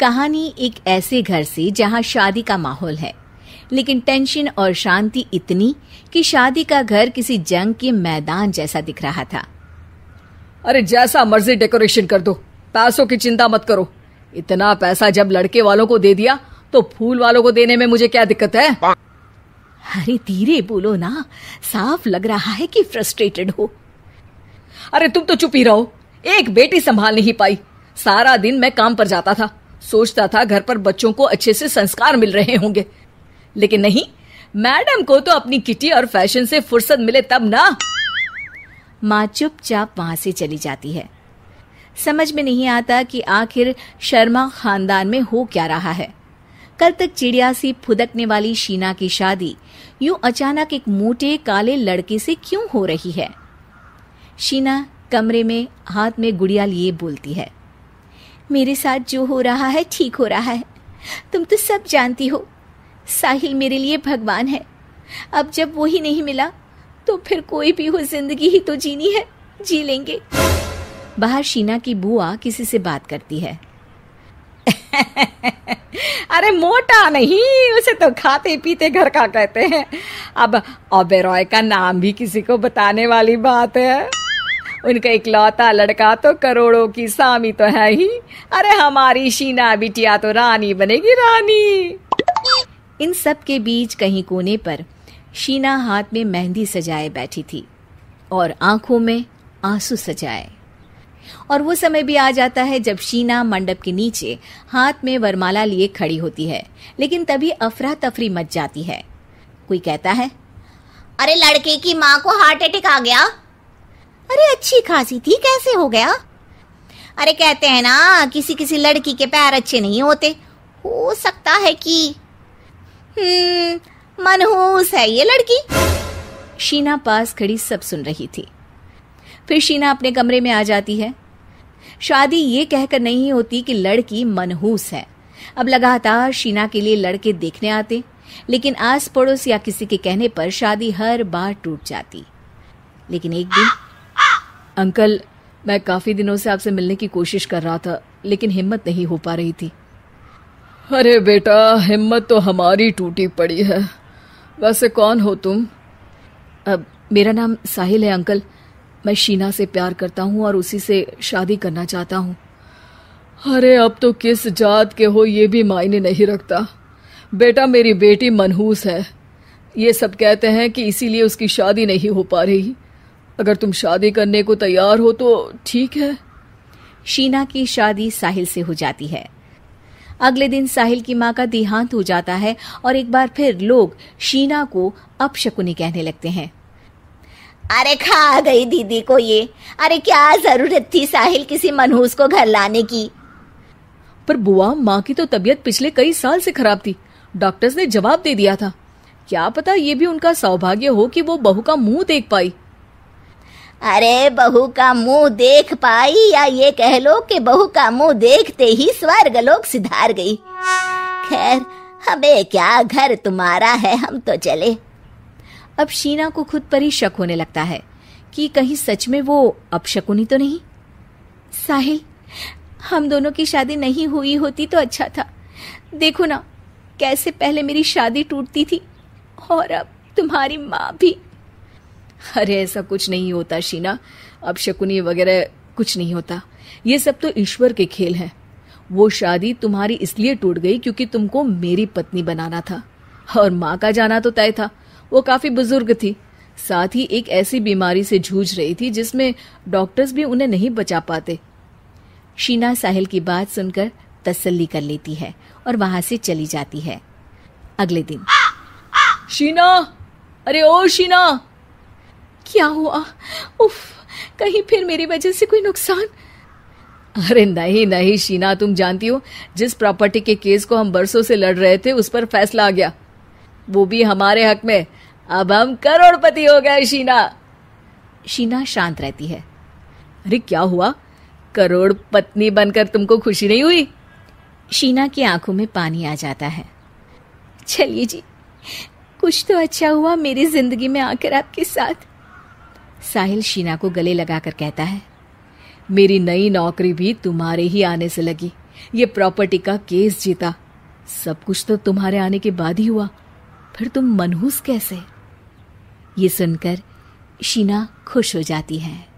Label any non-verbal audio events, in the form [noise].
कहानी एक ऐसे घर से जहाँ शादी का माहौल है लेकिन टेंशन और शांति इतनी कि शादी का घर किसी जंग के मैदान जैसा दिख रहा था अरे जैसा मर्जी डेकोरेशन कर दो पैसों की चिंता मत करो इतना पैसा जब लड़के वालों को दे दिया तो फूल वालों को देने में मुझे क्या दिक्कत है अरे धीरे बोलो ना साफ लग रहा है कि फ्रस्ट्रेटेड हो अरे तुम तो चुप ही रहो एक बेटी संभाल नहीं पाई सारा दिन मैं काम पर जाता था सोचता था घर पर बच्चों को अच्छे से संस्कार मिल रहे होंगे लेकिन नहीं मैडम को तो अपनी किटी और फैशन से फुर्सत मिले तब ना माँ चुपचाप वहां से चली जाती है समझ में नहीं आता कि आखिर शर्मा खानदान में हो क्या रहा है कल तक चिड़िया सी फुदकने वाली शीना की शादी यूं अचानक एक मोटे काले लड़के से क्यों हो रही है शीना कमरे में हाथ में गुड़िया लिए बोलती है मेरे साथ जो हो रहा है ठीक हो रहा है तुम तो सब जानती हो साहिल मेरे लिए भगवान है अब जब वो ही नहीं मिला तो फिर कोई भी हो जिंदगी ही तो जीनी है जी लेंगे बाहर शीना की बुआ किसी से बात करती है [laughs] अरे मोटा नहीं उसे तो खाते पीते घर का कहते हैं अब ओबेरॉय का नाम भी किसी को बताने वाली बात है उनका इकलौता लड़का तो करोड़ों की सामी तो है ही अरे हमारी शीना बिटिया तो रानी बनेगी रानी इन सब के बीच कहीं कोने पर शीना हाथ में मेहंदी सजाए बैठी थी और आंखों में आंसू सजाए और वो समय भी आ जाता है जब शीना मंडप के नीचे हाथ में वरमाला लिए खड़ी होती है लेकिन तभी अफरा तफरी मच जाती है कोई कहता है अरे लड़के की माँ को हार्ट अटैक आ गया अरे अच्छी खासी थी कैसे हो गया अरे कहते हैं ना किसी किसी लड़की के पैर अच्छे नहीं होते हो सकता है कि हम्म, मनहूस है ये लड़की शीना पास खड़ी सब सुन रही थी फिर शीना अपने कमरे में आ जाती है शादी ये कहकर नहीं होती कि लड़की मनहूस है अब लगातार शीना के लिए लड़के देखने आते लेकिन आस पड़ोस या किसी के कहने पर शादी हर बार टूट जाती लेकिन एक दिन अंकल मैं काफ़ी दिनों से आपसे मिलने की कोशिश कर रहा था लेकिन हिम्मत नहीं हो पा रही थी अरे बेटा हिम्मत तो हमारी टूटी पड़ी है वैसे कौन हो तुम अब मेरा नाम साहिल है अंकल मैं शीना से प्यार करता हूँ और उसी से शादी करना चाहता हूँ अरे अब तो किस जात के हो ये भी मायने नहीं रखता बेटा मेरी बेटी मनहूस है ये सब कहते हैं कि इसीलिए उसकी शादी नहीं हो पा रही अगर तुम शादी करने को तैयार हो तो ठीक है शीना की शादी साहिल से हो जाती है अगले दिन साहिल की माँ का देहांत हो जाता है और एक बार फिर लोग शीना को अपशकुनी कहने लगते हैं अरे खा गई दीदी को ये अरे क्या जरूरत थी साहिल किसी मनहूस को घर लाने की पर बुआ माँ की तो तबीयत पिछले कई साल से खराब थी डॉक्टर्स ने जवाब दे दिया था क्या पता ये भी उनका सौभाग्य हो कि वो बहू का मुंह देख पाई अरे बहू का मुंह देख पाई या ये कह लो कि बहू का मुंह देखते ही स्वर्ग लोग सिधार गई खैर हमें क्या घर तुम्हारा है हम तो चले अब शीना को खुद पर ही शक होने लगता है कि कहीं सच में वो अपशकुनी तो नहीं साहिल हम दोनों की शादी नहीं हुई होती तो अच्छा था देखो ना कैसे पहले मेरी शादी टूटती थी और अब तुम्हारी माँ भी अरे ऐसा कुछ नहीं होता शीना अब शकुनी वगैरह कुछ नहीं होता ये सब तो ईश्वर के खेल हैं वो शादी तुम्हारी इसलिए टूट गई क्योंकि तुमको मेरी पत्नी बनाना था और माँ का जाना तो तय था वो काफी बुजुर्ग थी साथ ही एक ऐसी बीमारी से जूझ रही थी जिसमें डॉक्टर्स भी उन्हें नहीं बचा पाते शीना साहिल की बात सुनकर तसल्ली कर लेती है और वहां से चली जाती है अगले दिन शीना अरे ओ शीना क्या हुआ उफ कहीं फिर मेरी वजह से कोई नुकसान अरे नहीं नहीं शीना तुम जानती हो जिस प्रॉपर्टी के केस को हम बरसों से लड़ रहे थे उस पर फैसला आ गया वो भी हमारे हक में अब हम करोड़पति हो गए शीना शीना शांत रहती है अरे क्या हुआ करोड़ पत्नी बनकर तुमको खुशी नहीं हुई शीना की आंखों में पानी आ जाता है चलिए जी कुछ तो अच्छा हुआ मेरी जिंदगी में आकर आपके साथ साहिल शीना को गले लगाकर कहता है मेरी नई नौकरी भी तुम्हारे ही आने से लगी ये प्रॉपर्टी का केस जीता सब कुछ तो तुम्हारे आने के बाद ही हुआ फिर तुम मनहूस कैसे ये सुनकर शीना खुश हो जाती है